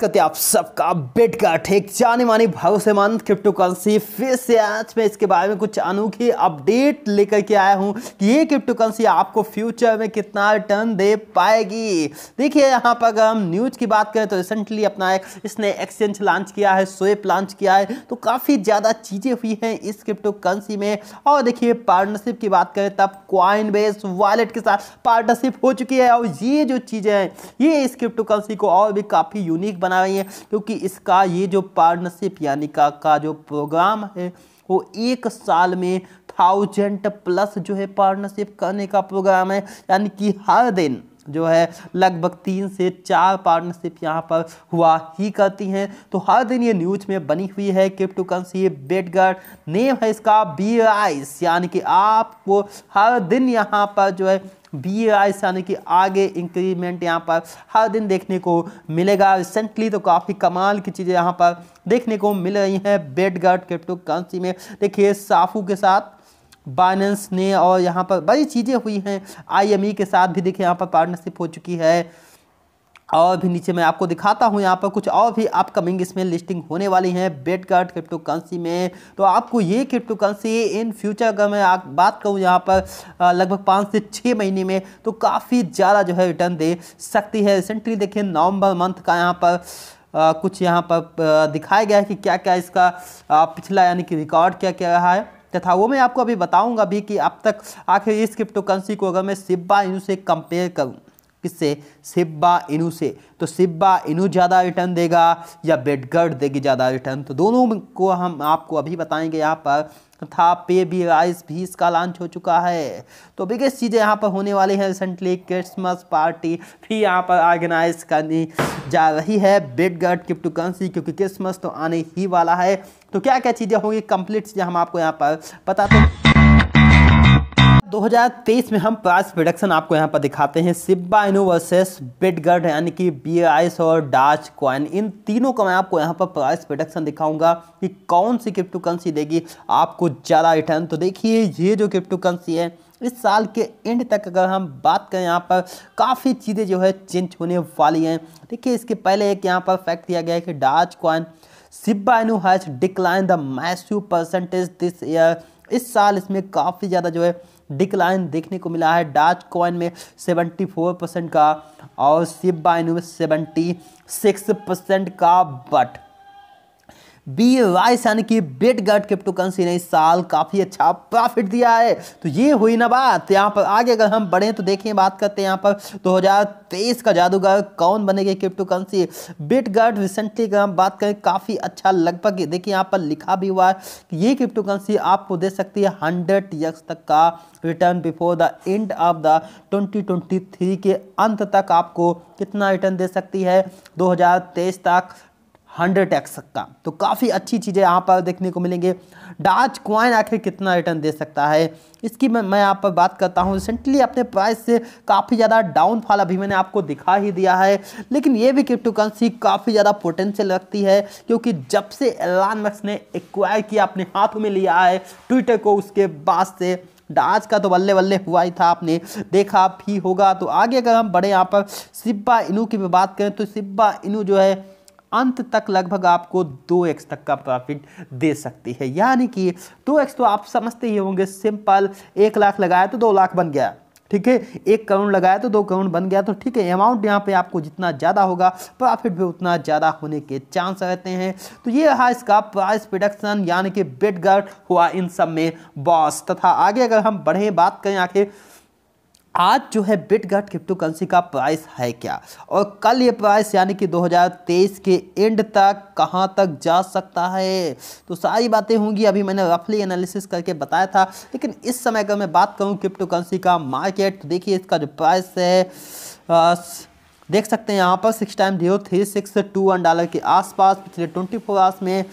करते आप सबका बेट का ठेक जाने माने भागो क्रिप्टो करेंसी फिर से आज मैं इसके बारे में कुछ अनोखी अपडेट लेकर के आया हूँ कि ये क्रिप्टो करेंसी आपको फ्यूचर में कितना रिटर्न दे पाएगी देखिए यहाँ पर अगर हम न्यूज की बात करें तो रिसेंटली अपना एक इसने एक्सचेंज लॉन्च किया है स्वेप लॉन्च किया है तो काफ़ी ज़्यादा चीज़ें हुई हैं इस क्रिप्टो करेंसी में और देखिए पार्टनरशिप की बात करें तब क्वाइन बेस वॉलेट के साथ पार्टनरशिप हो चुकी है और ये जो चीज़ें हैं ये इस क्रिप्टो करेंसी को और भी काफ़ी यूनिक यूनिक बनाई है क्योंकि इसका ये जो पार्टनरशिप यानी का, का जो प्रोग्राम है वो एक साल में थाउजेंड प्लस जो है पार्टनरशिप करने का प्रोग्राम है यानी कि हर दिन जो है लगभग तीन से चार पार्टनरशिप यहाँ पर हुआ ही करती हैं तो हर दिन ये न्यूज में बनी हुई है क्रिप्टो करेंसी ये बेटगढ़ नेम है इसका बी आइस यानी कि आपको हर दिन यहाँ पर जो है बी आइस यानी कि आगे इंक्रीमेंट यहाँ पर हर दिन देखने को मिलेगा रिसेंटली तो काफ़ी कमाल की चीज़ें यहाँ पर देखने को मिल रही हैं बेटगढ़ क्रिप्टो करेंसी में देखिए साफू के साथ बाइनेंस ने और यहाँ पर बड़ी चीज़ें हुई हैं आईएमई e के साथ भी देखिए यहाँ पर पार्टनरशिप हो चुकी है और भी नीचे मैं आपको दिखाता हूँ यहाँ पर कुछ और भी अपकमिंग इसमें लिस्टिंग होने वाली हैं बेट कार्ड क्रिप्टो करेंसी में तो आपको ये क्रिप्टो करेंसी इन फ्यूचर अगर मैं आप बात करूँ यहाँ पर लगभग पाँच से छः महीने में तो काफ़ी ज़्यादा जो है रिटर्न दे सकती है रिसेंटली देखिए नवंबर मंथ का यहाँ पर आ, कुछ यहाँ पर दिखाया गया है कि क्या क्या इसका पिछला यानी कि रिकॉर्ड क्या क्या रहा है तथा वो मैं आपको अभी बताऊंगा भी कि अब तक आखिर इस क्रिप्टो करेंसी को अगर मैं सिब्बा इनू से कंपेयर करूँ किससे सिब्बा इनू से तो सिब्बा इनू ज़्यादा रिटर्न देगा या बेडगर्ड देगी ज़्यादा रिटर्न तो दोनों को हम आपको अभी बताएंगे यहाँ पर था पे भी राइस भी इसका लॉन्च हो चुका है तो बिगेस्ट चीज़ें यहाँ पर होने वाली हैं रिसेंटली क्रिसमस पार्टी भी यहाँ पर ऑर्गेनाइज करनी जा रही है बिटगट क्रिप्टो करेंसी क्योंकि क्रिसमस तो आने ही वाला है तो क्या क्या चीज़ें होंगी कंप्लीट चीज़ें हम आपको यहाँ पर बताते हैं 2023 में हम प्राइस प्रोडक्शन आपको यहाँ पर दिखाते हैं सिब्बा इनो वर्सेस बिटगर्ड यानी कि बी और डाच कॉइन इन तीनों का मैं आपको यहाँ पर प्राइस प्रोडक्शन दिखाऊंगा कि कौन सी क्रिप्टो करेंसी देगी आपको ज़्यादा रिटर्न तो देखिए ये जो क्रिप्टो करेंसी है इस साल के एंड तक अगर हम बात करें यहाँ पर काफ़ी चीज़ें जो है चेंज होने वाली हैं देखिए इसके पहले एक यहाँ पर फैक्ट दिया गया है कि Dogecoin Shiba Inu has declined the massive percentage this year इस साल इसमें काफ़ी ज़्यादा जो है डिक्लाइन देखने को मिला है डाच कॉइन में 74 परसेंट का और सिप बाइन में सिक्स परसेंट का बट बी वाइस यानी कि बेट गट क्रिप्टो करेंसी ने इस साल काफ़ी अच्छा प्रॉफिट दिया है तो ये हुई ना बात तो यहाँ पर आगे अगर हम बढ़ें तो देखें बात करते हैं यहाँ पर 2023 का जादूगर कौन बनेगी क्रिप्टो करेंसी बेट रिसेंटली अगर हम बात करें काफ़ी अच्छा लगभग देखिए यहाँ पर लिखा भी हुआ है कि ये क्रिप्टो करेंसी आपको दे सकती है हंड्रेड यक्स तक का return before the end of the three के अंत तक आपको कितना रिटर्न दे सकती है तेईस तक हंड्रेड एक्स का तो काफ़ी अच्छी चीज़ें यहाँ पर देखने को मिलेंगे डाज क्वाइन आखिर कितना रिटर्न दे सकता है इसकी मैं मैं यहाँ पर बात करता हूँ रिसेंटली अपने प्राइस से काफ़ी ज़्यादा डाउनफॉल अभी मैंने आपको दिखा ही दिया है लेकिन ये भी क्रिप्टो करेंसी काफ़ी ज़्यादा पोटेंशियल रखती है क्योंकि जब से एलान मक्स ने एक्वायर किया अपने हाथ में लिया है ट्विटर को उसके बाद से डाज का तो बल्ले बल्ले हुआ ही था आपने देखा भी होगा तो आगे अगर हम बड़े यहाँ पर सिब्बा इनू की बात करें तो सिब्बा इनू जो है अंत तक लगभग आपको दो एक्स तक का प्रॉफिट दे सकती है यानी कि दो एक्स तो आप समझते ही होंगे सिंपल एक लाख लगाया तो दो लाख बन गया ठीक है एक करोड़ लगाया तो दो करोड़ बन गया तो ठीक है अमाउंट यहाँ पे आपको जितना ज़्यादा होगा प्रॉफिट भी उतना ज़्यादा होने के चांस रहते हैं तो ये रहा इसका प्राइस प्रोडक्शन यानी कि बेटगर हुआ इन सब में बॉस तथा आगे अगर हम बढ़े बात करें आखिर आज जो है बिटगट क्रिप्टो करेंसी का प्राइस है क्या और कल ये प्राइस यानी कि 2023 के एंड तक कहाँ तक जा सकता है तो सारी बातें होंगी अभी मैंने रफली एनालिसिस करके बताया था लेकिन इस समय अगर मैं बात करूँ क्रिप्टो करेंसी का मार्केट तो देखिए इसका जो प्राइस है देख सकते हैं यहाँ पर six time zero three six two one dollar के आसपास पिछले ट्वेंटी फोर आवर्स में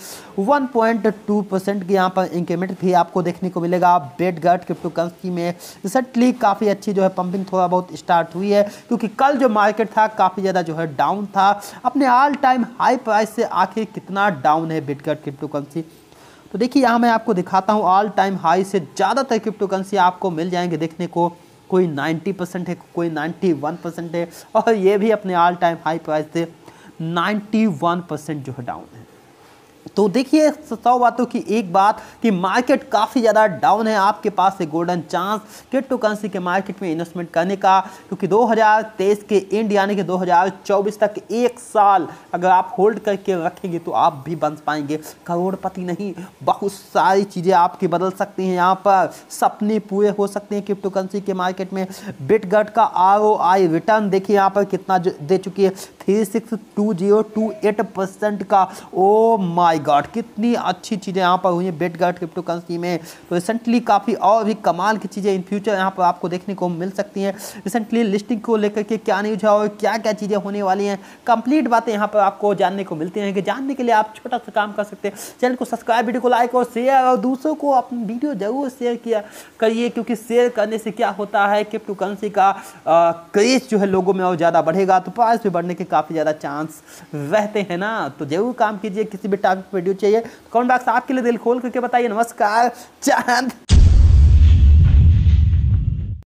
वन पॉइंट टू परसेंट की यहाँ पर इंक्रीमेंट भी आपको देखने को मिलेगा बेटगट क्रिप्टो करेंसी में रिसेंटली काफ़ी अच्छी जो है पंपिंग थोड़ा बहुत स्टार्ट हुई है क्योंकि कल जो मार्केट था काफ़ी ज़्यादा जो है डाउन था अपने ऑल टाइम हाई प्राइस से आखिर कितना डाउन है बेटगर्ट क्रिप्टो करेंसी तो देखिए यहाँ मैं आपको दिखाता हूँ ऑल टाइम हाई से ज़्यादातर क्रिप्टो करेंसी आपको मिल जाएंगे देखने को कोई 90 परसेंट है कोई 91 परसेंट है और ये भी अपने ऑल टाइम हाई प्राइस थे 91 परसेंट जो है डाउन है तो देखिए सौ बातों की एक बात कि मार्केट काफ़ी ज़्यादा डाउन है आपके पास एक गोल्डन चांस क्रिप्टो करेंसी के मार्केट में इन्वेस्टमेंट करने का क्योंकि 2023 के एंड यानी कि 2024 तक एक साल अगर आप होल्ड करके रखेंगे तो आप भी बन पाएंगे करोड़पति नहीं बहुत सारी चीज़ें आपकी बदल सकती हैं यहाँ पर सपने पूरे हो सकते हैं क्रिप्टो करेंसी के मार्केट में बिटगट का आर रिटर्न देखिए यहाँ पर कितना दे चुकी है three six two zero two eight percent का ओ माय गॉड कितनी अच्छी चीज़ें यहाँ पर हुई हैं बेट गार्ड क्रिप्टो करेंसी में तो रिसेंटली काफ़ी और भी कमाल की चीज़ें इन फ्यूचर यहाँ पर आपको देखने को मिल सकती हैं रिसेंटली लिस्टिंग को लेकर के क्या न्यूज है और क्या क्या चीज़ें होने वाली हैं कंप्लीट बातें यहाँ पर आपको जानने को मिलती हैं कि जानने के लिए आप छोटा सा काम कर सकते हैं चैनल को सब्सक्राइब वीडियो को लाइक और शेयर और दूसरों को अपनी वीडियो जरूर शेयर किया करिए क्योंकि शेयर करने से क्या होता है क्रिप्टो करेंसी का क्रेज जो है लोगों में और ज़्यादा बढ़ेगा तो प्राइस भी बढ़ने के काफ़ी ज़्यादा चांस रहते हैं ना तो जरूर काम कीजिए किसी भी टॉपिक वीडियो चाहिए तो कॉमेंट बॉक्स आपके लिए दिल खोल करके बताइए नमस्कार चांद